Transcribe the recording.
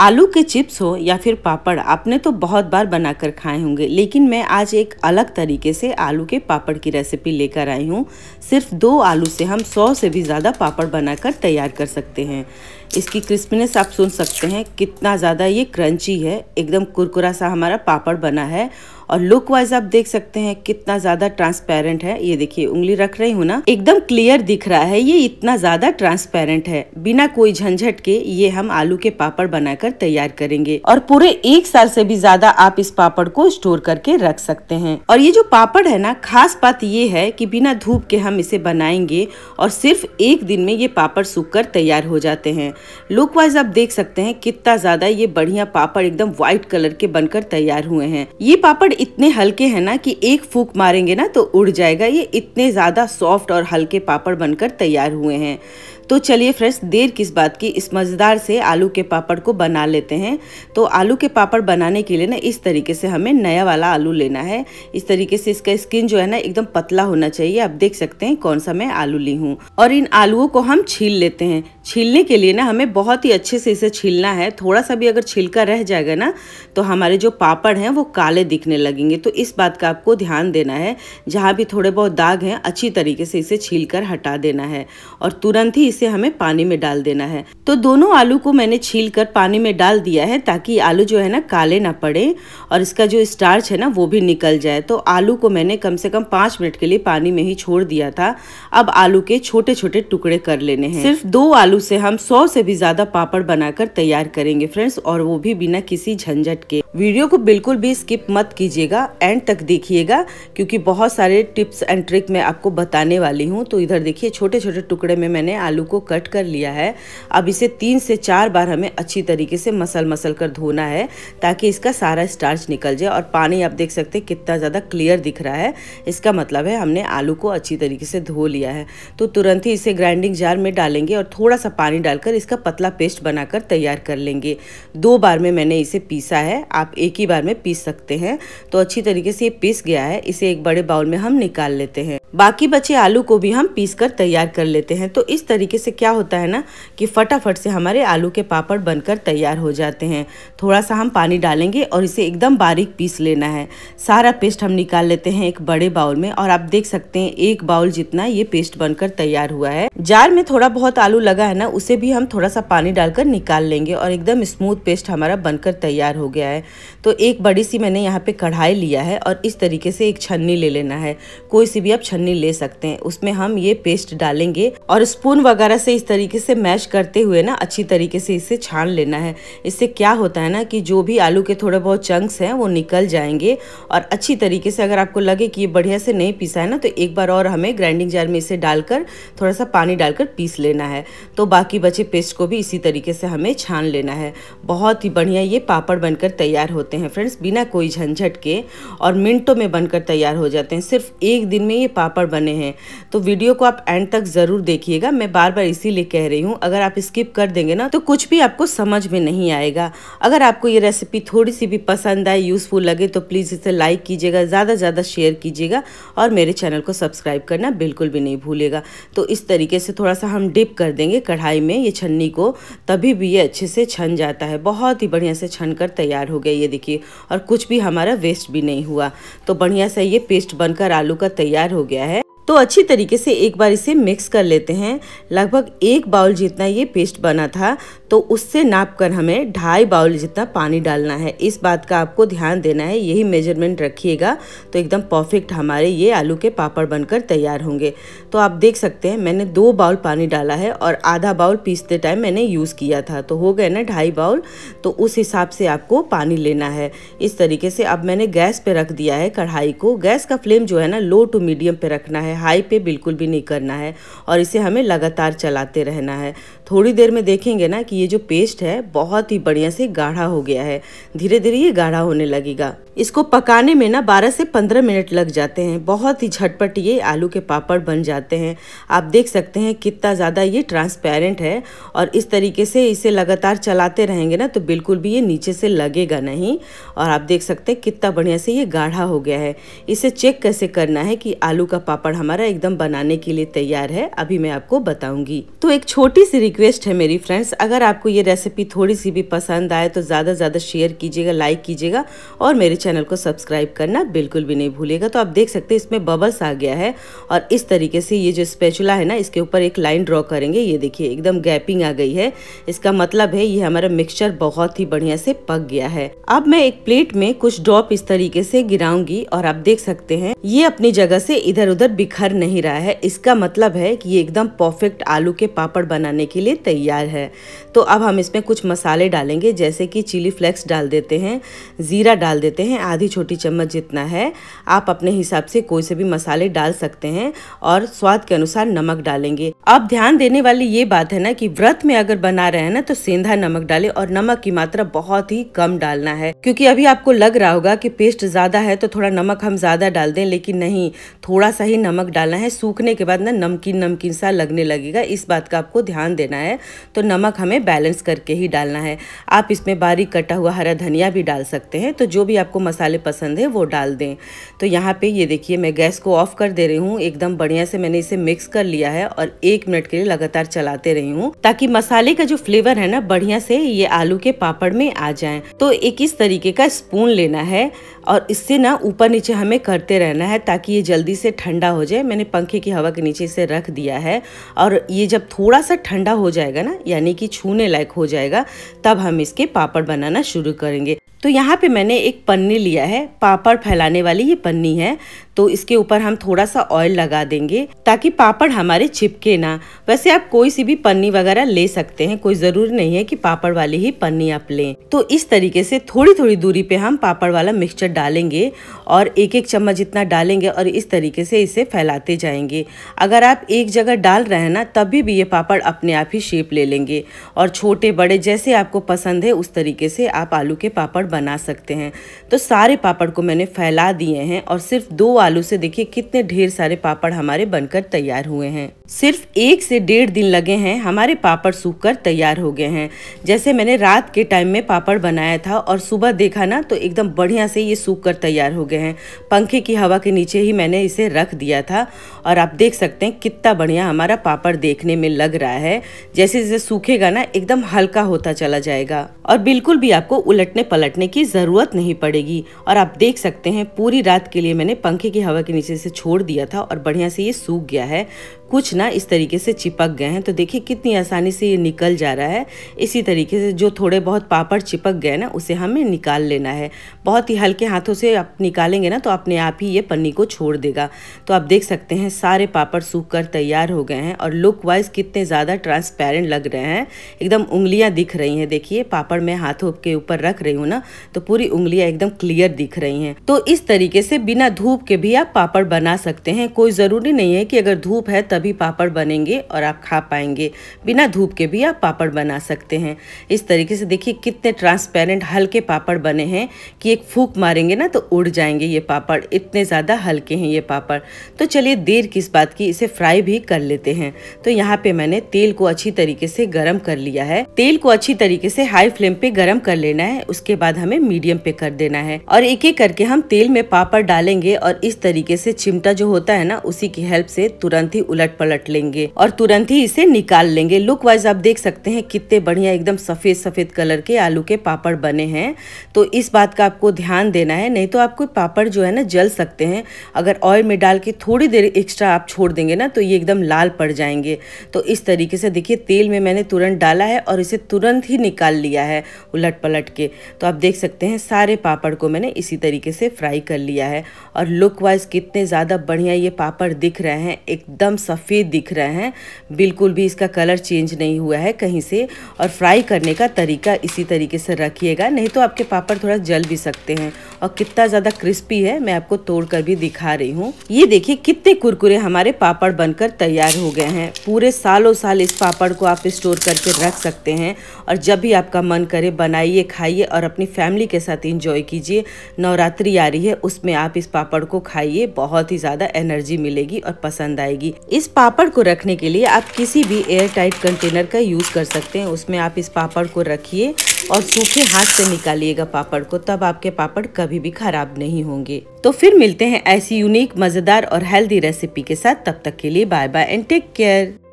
आलू के चिप्स हो या फिर पापड़ आपने तो बहुत बार बनाकर खाए होंगे लेकिन मैं आज एक अलग तरीके से आलू के पापड़ की रेसिपी लेकर आई हूँ सिर्फ दो आलू से हम सौ से भी ज़्यादा पापड़ बनाकर तैयार कर सकते हैं इसकी क्रिस्पीनेस आप सुन सकते हैं कितना ज़्यादा ये क्रंची है एकदम कुरकुरा सा हमारा पापड़ बना है और लुक वाइज आप देख सकते हैं कितना ज्यादा ट्रांसपेरेंट है ये देखिए उंगली रख रही हूँ ना एकदम क्लियर दिख रहा है ये इतना ज्यादा ट्रांसपेरेंट है बिना कोई झंझट के ये हम आलू के पापड़ बनाकर तैयार करेंगे और पूरे एक साल से भी ज्यादा आप इस पापड़ को स्टोर करके रख सकते हैं और ये जो पापड़ है ना खास बात ये है कि बिना धूप के हम इसे बनाएंगे और सिर्फ एक दिन में ये पापड़ सूख कर तैयार हो जाते हैं लुक वाइज आप देख सकते हैं कितना ज्यादा ये बढ़िया पापड़ एकदम व्हाइट कलर के बनकर तैयार हुए हैं ये पापड़ इतने हल्के हैं ना कि एक फूक मारेंगे ना तो उड़ जाएगा ये इतने ज़्यादा सॉफ्ट और हल्के पापड़ बनकर तैयार हुए हैं तो चलिए फ्रेंड्स देर किस बात की इस मज़ेदार से आलू के पापड़ को बना लेते हैं तो आलू के पापड़ बनाने के लिए ना इस तरीके से हमें नया वाला आलू लेना है इस तरीके से इसका स्किन जो है ना एकदम पतला होना चाहिए आप देख सकते हैं कौन सा मैं आलू ली हूँ और इन आलूओं को हम छील लेते हैं छीलने के लिए ना हमें बहुत ही अच्छे से इसे छीलना है थोड़ा सा भी अगर छिलका रह जाएगा ना तो हमारे जो पापड़ हैं वो काले दिखने लगेंगे तो इस बात का आपको ध्यान देना है जहाँ भी थोड़े बहुत दाग हैं अच्छी तरीके से इसे छील कर हटा देना है और तुरंत ही इस इसे हमें पानी में डाल देना है तो दोनों आलू को मैंने छील कर पानी में डाल दिया है ताकि आलू जो है ना काले ना पड़े और इसका जो स्टार्च है ना वो भी निकल जाए तो आलू को मैंने कम से कम पाँच मिनट के लिए पानी में ही छोड़ दिया था अब आलू के छोटे छोटे टुकड़े कर लेने हैं सिर्फ दो आलू से हम सौ से भी ज्यादा पापड़ बनाकर तैयार करेंगे फ्रेंड्स और वो भी बिना किसी झंझट के वीडियो को बिल्कुल भी स्किप मत कीजिएगा एंड तक देखिएगा क्योंकि बहुत सारे टिप्स एंड ट्रिक मैं आपको बताने वाली हूँ तो इधर देखिए छोटे छोटे टुकड़े में मैंने आलू आलू को कट कर लिया है अब इसे तीन से चार बार हमें अच्छी तरीके से मसल मसल कर धोना है ताकि इसका सारा स्टार्च निकल जाए और पानी आप देख सकते हैं कितना ज़्यादा क्लियर दिख रहा है इसका मतलब है हमने आलू को अच्छी तरीके से धो लिया है तो तुरंत ही इसे ग्राइंडिंग जार में डालेंगे और थोड़ा सा पानी डालकर इसका पतला पेस्ट बनाकर तैयार कर लेंगे दो बार में मैंने इसे पीसा है आप एक ही बार में पीस सकते हैं तो अच्छी तरीके से ये पीस गया है इसे एक बड़े बाउल में हम निकाल लेते हैं बाकी बचे आलू को भी हम पीस कर तैयार कर लेते हैं तो इस तरीके तरीके से क्या होता है ना कि फटाफट से हमारे आलू के पापड़ बनकर तैयार हो जाते हैं थोड़ा सा हम पानी डालेंगे और इसे एकदम बारीक पीस लेना है सारा पेस्ट हम निकाल लेते हैं एक बड़े बाउल में और आप देख सकते हैं एक बाउल जितना ये पेस्ट बनकर तैयार हुआ है जार में थोड़ा बहुत आलू लगा है ना उसे भी हम थोड़ा सा पानी डालकर निकाल लेंगे और एकदम स्मूथ पेस्ट हमारा बनकर तैयार हो गया है तो एक बड़ी सी मैंने यहाँ पे कढ़ाई लिया है और इस तरीके से एक छन्नी ले लेना है कोई सी भी आप छन्नी ले सकते हैं उसमें हम ये पेस्ट डालेंगे और स्पून वगैरह वगैरह से इस तरीके से मैश करते हुए ना अच्छी तरीके से इसे छान लेना है इससे क्या होता है ना कि जो भी आलू के थोड़े बहुत चंक्स हैं वो निकल जाएंगे और अच्छी तरीके से अगर आपको लगे कि ये बढ़िया से नहीं पीसा है ना तो एक बार और हमें ग्राइंडिंग जार में इसे डालकर थोड़ा सा पानी डालकर पीस लेना है तो बाकी बचे पेस्ट को भी इसी तरीके से हमें छान लेना है बहुत ही बढ़िया ये पापड़ बनकर तैयार होते हैं फ्रेंड्स बिना कोई झंझट के और मिनटों में बनकर तैयार हो जाते हैं सिर्फ एक दिन में ये पापड़ बने हैं तो वीडियो को आप एंड तक ज़रूर देखिएगा मैं बार बार बार इसीलिए कह रही हूँ अगर आप स्किप कर देंगे ना तो कुछ भी आपको समझ में नहीं आएगा अगर आपको ये रेसिपी थोड़ी सी भी पसंद आए यूज़फुल लगे तो प्लीज़ इसे लाइक कीजिएगा ज़्यादा से ज़्यादा शेयर कीजिएगा और मेरे चैनल को सब्सक्राइब करना बिल्कुल भी नहीं भूलेगा तो इस तरीके से थोड़ा सा हम डिप कर देंगे कढ़ाई में ये छन्नी को तभी भी ये अच्छे से छन जाता है बहुत ही बढ़िया से छन कर तैयार हो गया ये देखिए और कुछ भी हमारा वेस्ट भी नहीं हुआ तो बढ़िया सा ये पेस्ट बनकर आलू का तैयार हो गया है तो अच्छी तरीके से एक बार इसे मिक्स कर लेते हैं लगभग एक बाउल जितना ये पेस्ट बना था तो उससे नाप कर हमें ढाई बाउल जितना पानी डालना है इस बात का आपको ध्यान देना है यही मेजरमेंट रखिएगा तो एकदम परफेक्ट हमारे ये आलू के पापड़ बनकर तैयार होंगे तो आप देख सकते हैं मैंने दो बाउल पानी डाला है और आधा बाउल पीसते टाइम मैंने यूज़ किया था तो हो गए ना ढाई बाउल तो उस हिसाब से आपको पानी लेना है इस तरीके से अब मैंने गैस पर रख दिया है कढ़ाई को गैस का फ्लेम जो है ना लो टू मीडियम पर रखना है है हाई पे बिल्कुल भी नहीं करना है और इसे हमें लगातार चलाते रहना है थोड़ी देर में देखेंगे ना कि ये जो पेस्ट है बहुत ही बढ़िया से गाढ़ा हो गया है धीरे धीरे ये गाढ़ा होने लगेगा इसको पकाने में ना 12 से 15 मिनट लग जाते हैं बहुत ही झटपट ये आलू के पापड़ बन जाते हैं आप देख सकते हैं कितना ज़्यादा ये ट्रांसपेरेंट है और इस तरीके से इसे लगातार चलाते रहेंगे ना तो बिल्कुल भी ये नीचे से लगेगा नहीं और आप देख सकते हैं कितना बढ़िया से ये गाढ़ा हो गया है इसे चेक कैसे करना है कि आलू का पापड़ हमारा एकदम बनाने के लिए तैयार है अभी मैं आपको बताऊंगी तो एक छोटी सी रिक्वेस्ट है मेरी फ्रेंड्स अगर आपको ये रेसिपी थोड़ी सी भी पसंद आए तो ज़्यादा से ज़्यादा शेयर कीजिएगा लाइक कीजिएगा और मेरे चैनल को सब्सक्राइब करना बिल्कुल भी नहीं भूलेगा तो आप देख सकते हैं इसमें बबल्स आ गया है और इस तरीके से ये जो स्पेचुला है ना इसके ऊपर एक लाइन ड्रॉ करेंगे ये देखिए एकदम गैपिंग आ गई है इसका मतलब है ये हमारा मिक्सचर बहुत ही बढ़िया से पक गया है अब मैं एक प्लेट में कुछ ड्रॉप इस तरीके से गिराऊंगी और आप देख सकते हैं ये अपनी जगह से इधर उधर बिखर नहीं रहा है इसका मतलब है कि ये एकदम परफेक्ट आलू के पापड़ बनाने के लिए तैयार है तो अब हम इसमें कुछ मसाले डालेंगे जैसे कि चिली फ्लेक्स डाल देते हैं ज़ीरा डाल देते हैं हैं आधी छोटी चम्मच जितना है आप अपने हिसाब से कोई से भी मसाले डाल सकते हैं और स्वाद के अनुसार नमक डालेंगे अब ध्यान देने वाली ये बात है ना कि व्रत में अगर बना रहे हैं ना तो सेंधा नमक डाले और नमक की मात्रा बहुत ही कम डालना है क्योंकि अभी आपको लग रहा होगा कि पेस्ट ज्यादा है तो थोड़ा नमक हम ज्यादा डाल दें लेकिन नहीं थोड़ा सा ही नमक डालना है सूखने के बाद ना नमकीन नमकीन सा लगने लगेगा इस बात का आपको ध्यान देना है तो नमक हमें बैलेंस करके ही डालना है आप इसमें बारीक कटा हुआ हरा धनिया भी डाल सकते हैं तो जो भी आपको आपको मसाले पसंद है वो डाल दें तो यहाँ पे ये देखिए मैं गैस को ऑफ़ कर दे रही हूँ एकदम बढ़िया से मैंने इसे मिक्स कर लिया है और एक मिनट के लिए लगातार चलाते रही हूँ ताकि मसाले का जो फ्लेवर है ना बढ़िया से ये आलू के पापड़ में आ जाए तो एक इस तरीके का स्पून लेना है और इससे ना ऊपर नीचे हमें करते रहना है ताकि ये जल्दी से ठंडा हो जाए मैंने पंखे की हवा के नीचे इसे रख दिया है और ये जब थोड़ा सा ठंडा हो जाएगा ना यानी कि छूने लायक हो जाएगा तब हम इसके पापड़ बनाना शुरू करेंगे तो यहाँ पे मैंने एक पन्नी लिया है पापड़ फैलाने वाली ये पन्नी है तो इसके ऊपर हम थोड़ा सा ऑयल लगा देंगे ताकि पापड़ हमारे चिपके ना वैसे आप कोई सी भी पन्नी वगैरह ले सकते हैं कोई ज़रूरी नहीं है कि पापड़ वाली ही पन्नी आप लें तो इस तरीके से थोड़ी थोड़ी दूरी पे हम पापड़ वाला मिक्सचर डालेंगे और एक एक चम्मच इतना डालेंगे और इस तरीके से इसे फैलाते जाएंगे अगर आप एक जगह डाल रहे हैं ना तभी भी ये पापड़ अपने आप ही शेप ले लेंगे और छोटे बड़े जैसे आपको पसंद है उस तरीके से आप आलू के पापड़ बना सकते हैं तो सारे पापड़ को मैंने फैला दिए हैं और सिर्फ दो आलू से देखिए कितने ढेर सारे पापड़ हमारे बनकर तैयार हुए हैं सिर्फ एक से डेढ़ दिन लगे हैं हमारे पापड़ सूख कर तैयार हो गए हैं जैसे मैंने रात के टाइम में पापड़ बनाया था और सुबह देखा ना तो एकदम बढ़िया से ये सूख कर तैयार हो गए हैं पंखे की हवा के नीचे ही मैंने इसे रख दिया था और आप देख सकते हैं कितना बढ़िया हमारा पापड़ देखने में लग रहा है जैसे जैसे सूखेगा ना एकदम हल्का होता चला जाएगा और बिल्कुल भी आपको उलटने पलटने की ज़रूरत नहीं पड़ेगी और आप देख सकते हैं पूरी रात के लिए मैंने पंखे की हवा के नीचे से छोड़ दिया था और बढ़िया से ये सूख गया है कुछ ना इस तरीके से चिपक गए हैं तो देखिए कितनी आसानी से ये निकल जा रहा है इसी तरीके से जो थोड़े बहुत पापड़ चिपक गए ना उसे हमें निकाल लेना है बहुत ही हल्के हाथों से आप निकालेंगे ना तो अपने आप ही ये पन्नी को छोड़ देगा तो आप देख सकते हैं सारे पापड़ सूख कर तैयार हो गए हैं और लुक वाइज कितने ज़्यादा ट्रांसपेरेंट लग रहे हैं एकदम उंगलियाँ दिख रही हैं देखिए पापड़ मैं हाथों के ऊपर रख रही हूँ ना तो पूरी उंगलियाँ एकदम क्लियर दिख रही हैं तो इस तरीके से बिना धूप के भी आप पापड़ बना सकते हैं कोई ज़रूरी नहीं है कि अगर धूप है तब तभी पापड़ बनेंगे और आप खा पाएंगे बिना धूप के भी आप पापड़ बना सकते हैं इस तरीके से देखिए कितने ट्रांसपेरेंट हल्के पापड़ बने हैं कि एक फूक मारेंगे ना तो उड़ जाएंगे ये पापड़ इतने ज़्यादा हल्के हैं ये पापड़ तो चलिए देर किस बात की इसे फ्राई भी कर लेते हैं तो यहाँ पे मैंने तेल को अच्छी तरीके से गर्म कर लिया है तेल को अच्छी तरीके से हाई फ्लेम पे गर्म कर लेना है उसके बाद हमें मीडियम पे कर देना है और एक एक करके हम तेल में पापड़ डालेंगे और इस तरीके से चिमटा जो होता है ना उसी की हेल्प से तुरंत ही उलट पलट पलट लेंगे और तुरंत ही इसे निकाल लेंगे लुक वाइज आप देख सकते हैं कितने बढ़िया एकदम सफ़ेद सफ़ेद कलर के आलू के पापड़ बने हैं तो इस बात का आपको ध्यान देना है नहीं तो आपको पापड़ जो है ना जल सकते हैं अगर ऑयल में डाल के थोड़ी देर एक्स्ट्रा आप छोड़ देंगे ना तो ये एकदम लाल पड़ जाएंगे तो इस तरीके से देखिए तेल में मैंने तुरंत डाला है और इसे तुरंत ही निकाल लिया है उलट पलट के तो आप देख सकते हैं सारे पापड़ को मैंने इसी तरीके से फ्राई कर लिया है और लुक वाइज कितने ज़्यादा बढ़िया ये पापड़ दिख रहे हैं एकदम सफ़ेद सफ़ेद दिख रहे हैं बिल्कुल भी इसका कलर चेंज नहीं हुआ है कहीं से और फ्राई करने का तरीका इसी तरीके से रखिएगा नहीं तो आपके पापड़ थोड़ा जल भी सकते हैं और कितना ज़्यादा क्रिस्पी है मैं आपको तोड़ कर भी दिखा रही हूँ ये देखिए कितने कुरकुरे हमारे पापड़ बनकर तैयार हो गए हैं पूरे सालों साल इस पापड़ को आप स्टोर करके रख सकते हैं और जब भी आपका मन करे बनाइए खाइए और अपनी फैमिली के साथ इंजॉय कीजिए नवरात्रि आ रही है उसमें आप इस पापड़ को खाइए बहुत ही ज़्यादा एनर्जी मिलेगी और पसंद आएगी इस पापड़ को रखने के लिए आप किसी भी एयर टाइट कंटेनर का यूज़ कर सकते हैं उसमें आप इस पापड़ को रखिए और सूखे हाथ से निकालिएगा पापड़ को तब आपके पापड़ कभी भी खराब नहीं होंगे तो फिर मिलते हैं ऐसी यूनिक मज़ेदार और हेल्दी रेसिपी के साथ तब तक के लिए bye bye and take care